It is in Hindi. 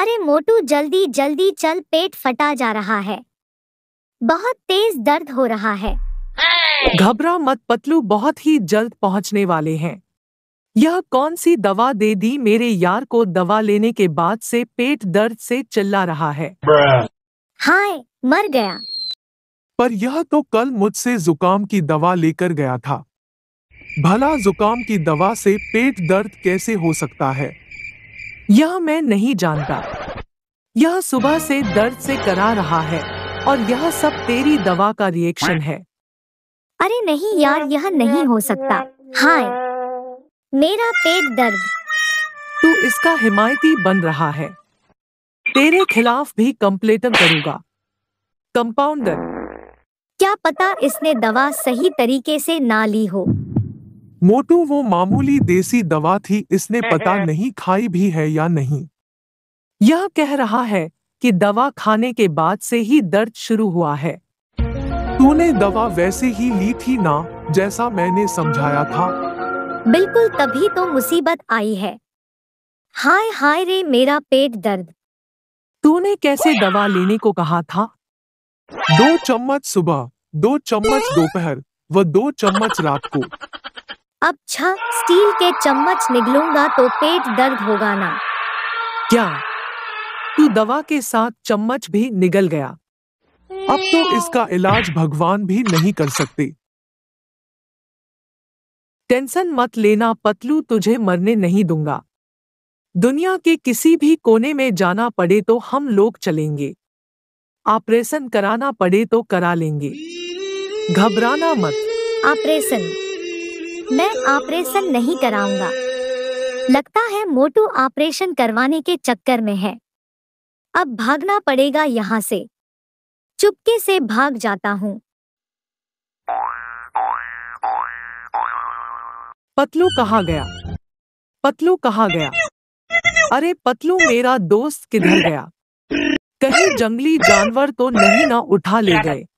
अरे मोटू जल्दी जल्दी चल पेट फटा जा रहा है बहुत तेज दर्द हो रहा है घबरा मत पतलू बहुत ही जल्द पहुंचने वाले हैं यह कौन सी दवा दे दी मेरे यार को दवा लेने के बाद से पेट दर्द से चिल्ला रहा है हाय मर गया पर यह तो कल मुझसे जुकाम की दवा लेकर गया था भला जुकाम की दवा से पेट दर्द कैसे हो सकता है यह मैं नहीं जानता यह सुबह से दर्द से करा रहा है और यह सब तेरी दवा का रिएक्शन है अरे नहीं यार यह नहीं हो सकता हाय मेरा पेट दर्द तू इसका हिमायती बन रहा है तेरे खिलाफ भी कंप्लेटर करूंगा कंपाउंडर क्या पता इसने दवा सही तरीके से ना ली हो मोटू वो मामूली देसी दवा थी इसने हम्म, पता हम्म। नहीं खाई भी है या नहीं यह कह रहा है कि दवा खाने के बाद से ही दर्द शुरू हुआ है तूने दवा वैसे ही ली थी ना जैसा मैंने समझाया था बिल्कुल तभी तो मुसीबत आई है हाय हाय रे मेरा पेट दर्द तूने कैसे दवा लेने को कहा था दो चम्मच सुबह दो चम्मच दोपहर व दो चम्मच रात को अब छा स्टील के चम्मच निगलूंगा तो पेट दर्द होगा ना क्या तू दवा के साथ चम्मच भी निगल गया अब तो इसका इलाज भगवान भी नहीं कर सकते टेंशन मत लेना पतलू तुझे मरने नहीं दूंगा दुनिया के किसी भी कोने में जाना पड़े तो हम लोग चलेंगे ऑपरेशन कराना पड़े तो करा लेंगे घबराना मत ऑपरेशन मैं ऑपरेशन नहीं कराऊंगा लगता है मोटू ऑपरेशन करवाने के चक्कर में है अब भागना पड़ेगा यहाँ से चुपके से भाग जाता हूँ पतलू कहा गया पतलू कहा गया अरे पतलू मेरा दोस्त किधर गया कहीं जंगली जानवर तो नहीं ना उठा ले गए